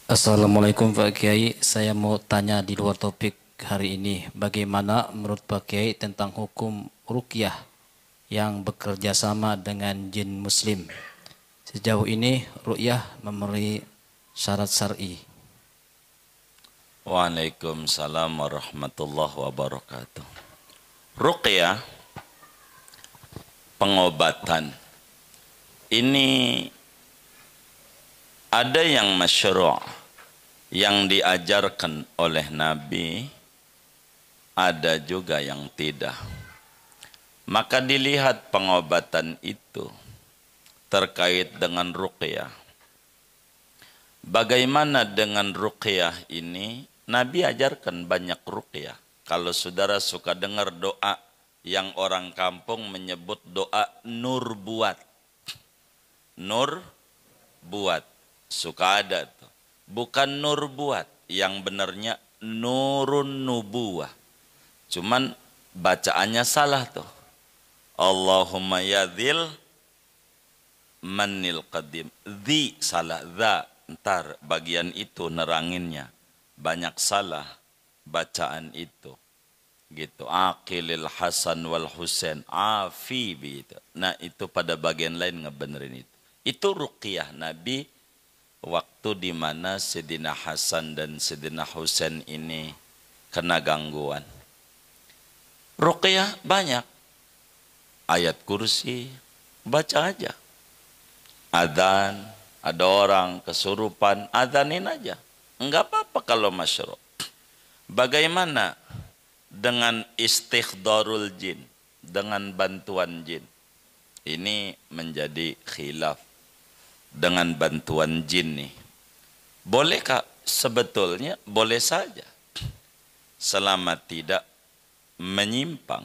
Assalamualaikum Pak Kiai, saya mau tanya di luar topik hari ini, bagaimana menurut Pak Kiai tentang hukum rukyah yang bekerja sama dengan jin muslim? Sejauh ini rukyah memenuhi syarat syar'i. Waalaikumsalam warahmatullahi wabarakatuh. Rukyah pengobatan ini ada yang masyru' yang diajarkan oleh Nabi ada juga yang tidak. Maka dilihat pengobatan itu terkait dengan ruqyah. Bagaimana dengan ruqyah ini? Nabi ajarkan banyak ruqyah. Kalau saudara suka dengar doa yang orang kampung menyebut doa nur buat. Nur buat. Suka ada bukan nur buat yang benarnya nurun nubuah cuman bacaannya salah tuh Allahumma yadhil manil qadim di salah za ntar bagian itu neranginnya banyak salah bacaan itu gitu aqilil hasan wal husain afi gitu nah itu pada bagian lain ngebenerin itu itu ruqyah nabi waktu di mana Sedina Hasan dan Sedina Husain ini kena gangguan. Ruqyah banyak. Ayat kursi, baca aja. Adan, ada orang kesurupan, adanin aja. Enggak apa-apa kalau masyarakat. Bagaimana dengan istighdarul jin, dengan bantuan jin? Ini menjadi khilaf dengan bantuan jin nih. Bolehkah sebetulnya? Boleh saja. Selama tidak menyimpang.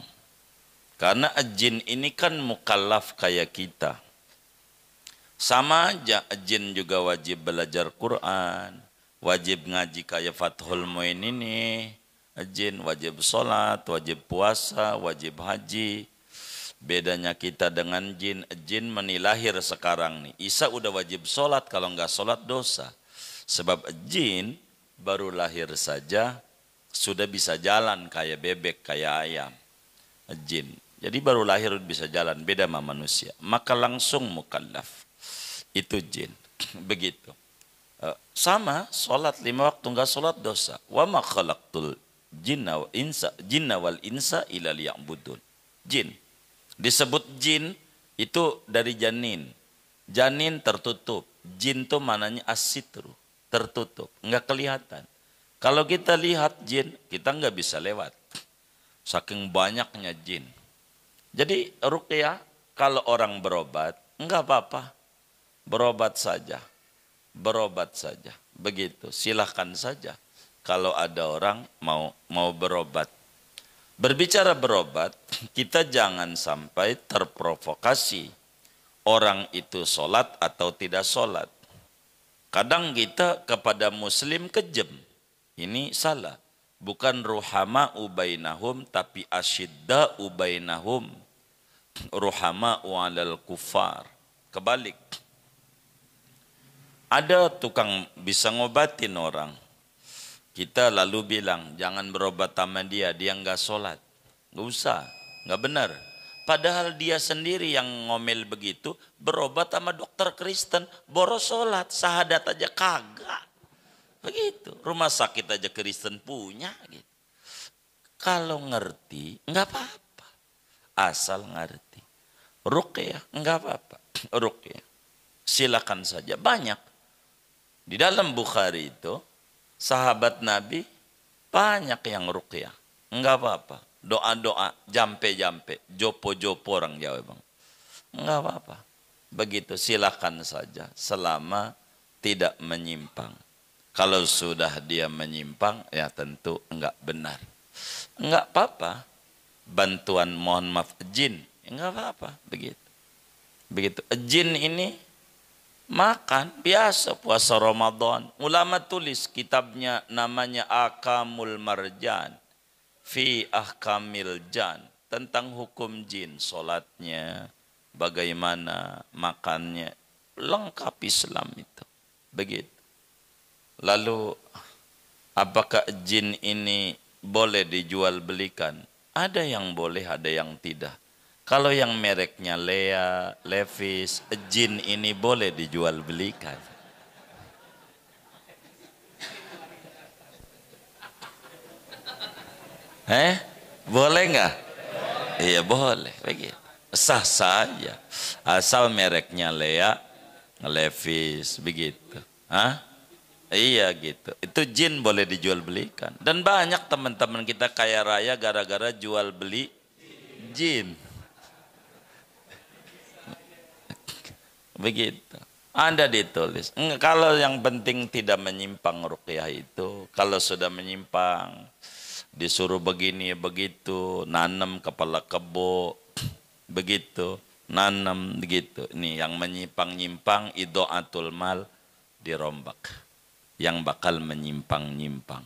Karena jin ini kan mukallaf kayak kita. Sama aja jin juga wajib belajar Quran, wajib ngaji kayak Fathul Muin ini, jin wajib sholat, wajib puasa, wajib haji, Bedanya kita dengan jin, jin menilahir sekarang nih. Isa udah wajib sholat, kalau nggak sholat dosa. Sebab jin baru lahir saja sudah bisa jalan kayak bebek, kayak ayam. Jin. Jadi baru lahir bisa jalan, beda sama manusia. Maka langsung mukallaf. Itu jin. Begitu. Eh, sama, sholat lima waktu, nggak sholat dosa. Wa ma khalaqtul jinna, insa, jinna wal insa ila liya'budun. Jin Disebut jin itu dari janin. Janin tertutup. Jin itu mananya asitru, tertutup, nggak kelihatan. Kalau kita lihat jin, kita nggak bisa lewat. Saking banyaknya jin. Jadi rukyah kalau orang berobat, nggak apa-apa. Berobat saja. Berobat saja. Begitu, silahkan saja. Kalau ada orang mau mau berobat Berbicara berobat, kita jangan sampai terprovokasi orang itu sholat atau tidak sholat. Kadang kita kepada muslim kejem. Ini salah. Bukan ruhama ubainahum tapi asyidda ubainahum. Ruhama walal kufar. Kebalik. Ada tukang bisa ngobatin orang. Kita lalu bilang, jangan berobat sama dia, dia nggak sholat. Nggak usah, nggak benar. Padahal dia sendiri yang ngomel begitu, berobat sama dokter Kristen, boros sholat, sahadat aja kagak. Begitu, rumah sakit aja Kristen punya. Gitu. Kalau ngerti, nggak apa-apa. Asal ngerti. Rukiah, nggak apa-apa. Rukiah, silakan saja, banyak. Di dalam Bukhari itu, sahabat Nabi banyak yang rukyah, Enggak apa-apa. Doa-doa, jampe-jampe, jopo-jopo orang Jawa bang. Enggak apa-apa. Begitu silakan saja selama tidak menyimpang. Kalau sudah dia menyimpang ya tentu enggak benar. Enggak apa-apa. Bantuan mohon maaf jin. Enggak apa-apa begitu. Begitu. Jin ini Makan, biasa puasa Ramadan. Ulama tulis kitabnya namanya Akamul Marjan. Fi Ahkamil Jan. Tentang hukum jin, solatnya, bagaimana makannya. Lengkap Islam itu. Begitu. Lalu, apakah jin ini boleh dijual belikan? Ada yang boleh, ada yang tidak. Kalau yang mereknya Lea, Levis, Jin ini boleh dijual belikan. Eh, boleh nggak? Iya boleh, begitu. Sah saja, asal mereknya Lea, Levis, begitu. Hah? Iya gitu. Itu jin boleh dijual belikan. Dan banyak teman-teman kita kaya raya gara-gara jual beli jin. Begitu. Anda ditulis. Kalau yang penting tidak menyimpang rukyah itu, kalau sudah menyimpang, disuruh begini begitu, nanam kepala kebo, begitu, nanam begitu. Nih yang menyimpang-nyimpang idoatul mal dirombak. Yang bakal menyimpang-nyimpang.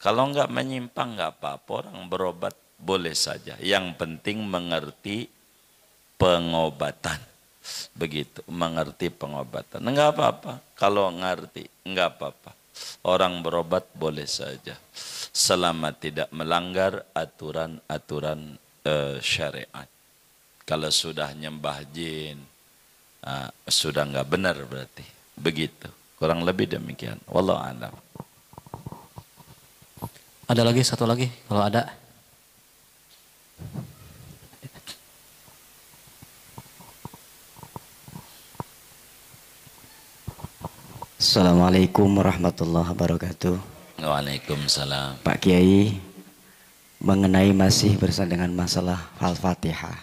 Kalau nggak menyimpang nggak apa-apa, orang berobat boleh saja. Yang penting mengerti pengobatan. Begitu, mengerti pengobatan. Enggak apa-apa, kalau ngerti, enggak apa-apa. Orang berobat boleh saja, selama tidak melanggar aturan-aturan uh, eh, syariat. Kalau sudah nyembah jin, uh, sudah enggak benar berarti. Begitu, kurang lebih demikian. wallah a'lam. Ada lagi satu lagi kalau ada. Assalamualaikum warahmatullahi wabarakatuh. Waalaikumsalam. Pak Kiai, mengenai masih bersama dengan masalah Al-Fatihah.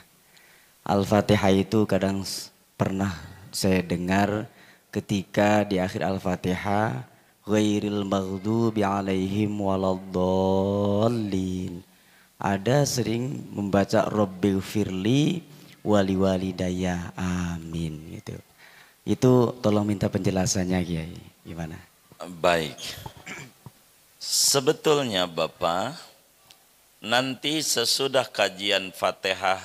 Al-Fatihah itu kadang pernah saya dengar ketika di akhir Al-Fatihah ghairil maghdubi alaihim waladdallin. Ada sering membaca Rabbil firli wali wali daya, amin gitu. Itu tolong minta penjelasannya Kiai, gimana? Baik. Sebetulnya Bapak, nanti sesudah kajian Fatihah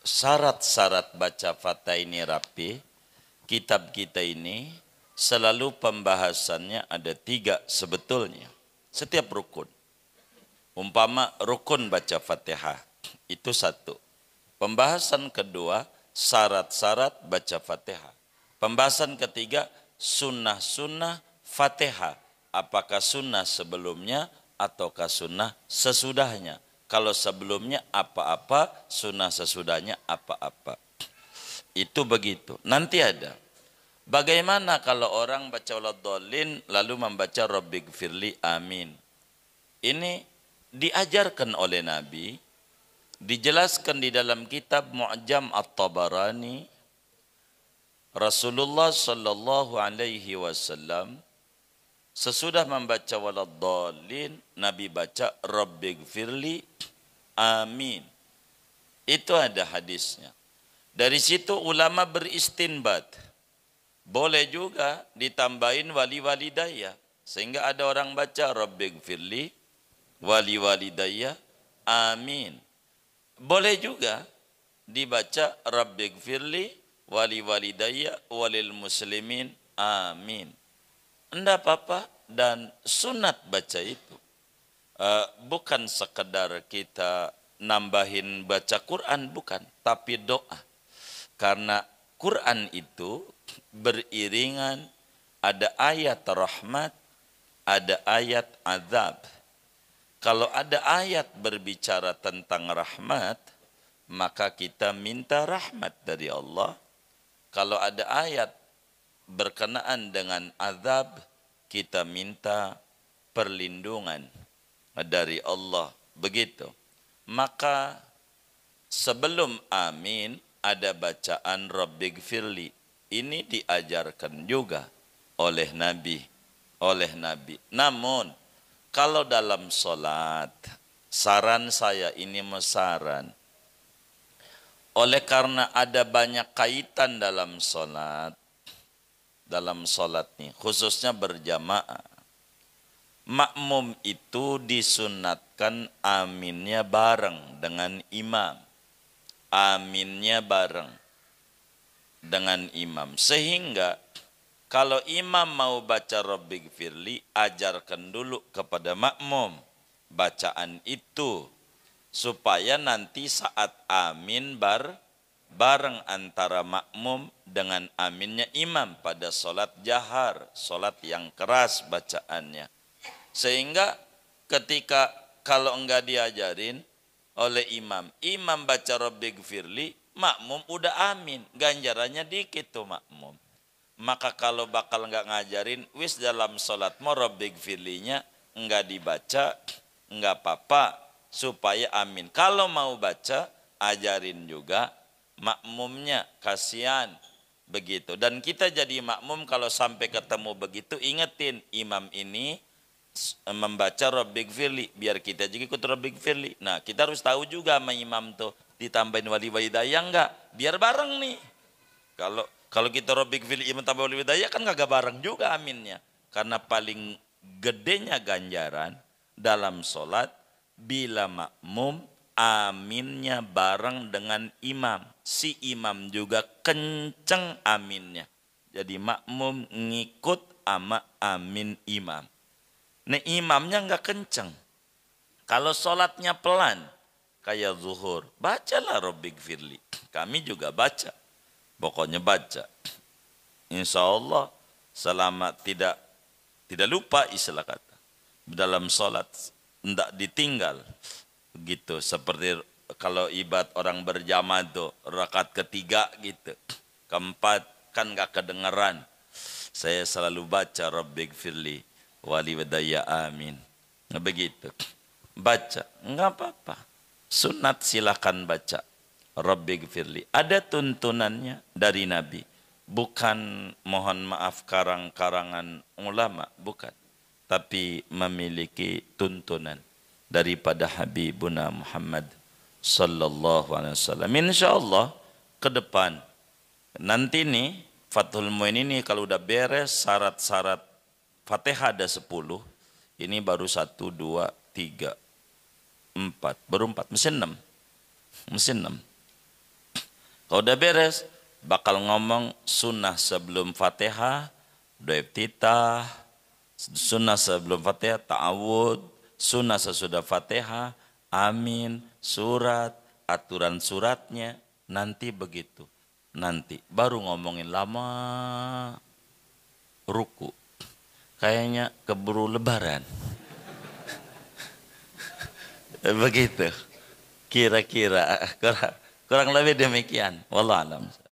syarat-syarat baca Fatihah ini rapi, kitab kita ini selalu pembahasannya ada tiga sebetulnya. Setiap rukun. Umpama rukun baca Fatihah, itu satu. Pembahasan kedua, syarat-syarat baca fatihah. Pembahasan ketiga, sunnah-sunnah fatihah. Apakah sunnah sebelumnya ataukah sunnah sesudahnya. Kalau sebelumnya apa-apa, sunnah sesudahnya apa-apa. Itu begitu. Nanti ada. Bagaimana kalau orang baca dolin lalu membaca Rabbik Firli Amin. Ini diajarkan oleh Nabi dijelaskan di dalam kitab Mu'jam At-Tabarani Rasulullah sallallahu alaihi wasallam sesudah membaca waladdallin Nabi baca rabbighfirli amin itu ada hadisnya dari situ ulama beristinbat boleh juga ditambahin wali walidaya sehingga ada orang baca rabbighfirli wali walidaya amin boleh juga dibaca Firli wali walidayya walil muslimin amin. Anda apa-apa dan sunat baca itu. Uh, bukan sekedar kita nambahin baca Quran, bukan. Tapi doa. Karena Quran itu beriringan ada ayat rahmat, ada ayat azab. Kalau ada ayat berbicara tentang rahmat, maka kita minta rahmat dari Allah. Kalau ada ayat berkenaan dengan azab, kita minta perlindungan dari Allah. Begitu. Maka sebelum amin ada bacaan Firli. Ini diajarkan juga oleh Nabi, oleh Nabi. Namun kalau dalam sholat, saran saya ini mesaran. Oleh karena ada banyak kaitan dalam sholat, dalam sholat nih, khususnya berjamaah. Makmum itu disunatkan aminnya bareng dengan imam. Aminnya bareng dengan imam. Sehingga kalau imam mau baca Rabbig Firli, ajarkan dulu kepada makmum bacaan itu. Supaya nanti saat amin bar, bareng antara makmum dengan aminnya imam pada solat jahar, solat yang keras bacaannya. Sehingga ketika kalau enggak diajarin oleh imam, imam baca Rabbig Firli, makmum udah amin, ganjarannya dikit tuh makmum maka kalau bakal nggak ngajarin wis dalam sholat morobik filinya nggak dibaca nggak apa-apa supaya amin kalau mau baca ajarin juga makmumnya kasihan begitu dan kita jadi makmum kalau sampai ketemu begitu ingetin imam ini membaca Robbik Firli biar kita juga ikut Robbik Firli nah kita harus tahu juga sama imam tuh ditambahin wali wali daya nggak biar bareng nih kalau kalau kita robik fil iman tambah wali hidayah kan gak bareng juga aminnya. Karena paling gedenya ganjaran dalam sholat bila makmum aminnya bareng dengan imam. Si imam juga kenceng aminnya. Jadi makmum ngikut ama amin imam. Nah imamnya nggak kenceng. Kalau sholatnya pelan, kayak zuhur, bacalah Robik Firli. Kami juga baca. Pokoknya baca. Insya Allah selama tidak tidak lupa istilah kata. Dalam sholat tidak ditinggal. Gitu seperti kalau ibad orang berjamaah tuh rakaat ketiga gitu. Keempat kan nggak kedengeran. Saya selalu baca Rabbik Firli wali wadaya amin. Begitu. Baca. nggak apa-apa. Sunat silahkan baca. Rabbi Gfirli. Ada tuntunannya dari Nabi. Bukan mohon maaf karang-karangan ulama, bukan. Tapi memiliki tuntunan daripada Habibuna Muhammad sallallahu alaihi wasallam. Insyaallah ke depan nanti nih Fathul Muin ini kalau udah beres syarat-syarat Fatihah ada sepuluh, ini baru satu dua tiga empat baru 4, mesin enam, Mesin enam. Kalau udah beres, bakal ngomong sunnah sebelum fatihah, doa iftitah, sunnah sebelum fatihah, ta'awud, sunnah sesudah fatihah, amin, surat, aturan suratnya, nanti begitu. Nanti, baru ngomongin lama ruku. Kayaknya keburu lebaran. begitu. Kira-kira, kira -kira Kurang lebih demikian. wallahualam.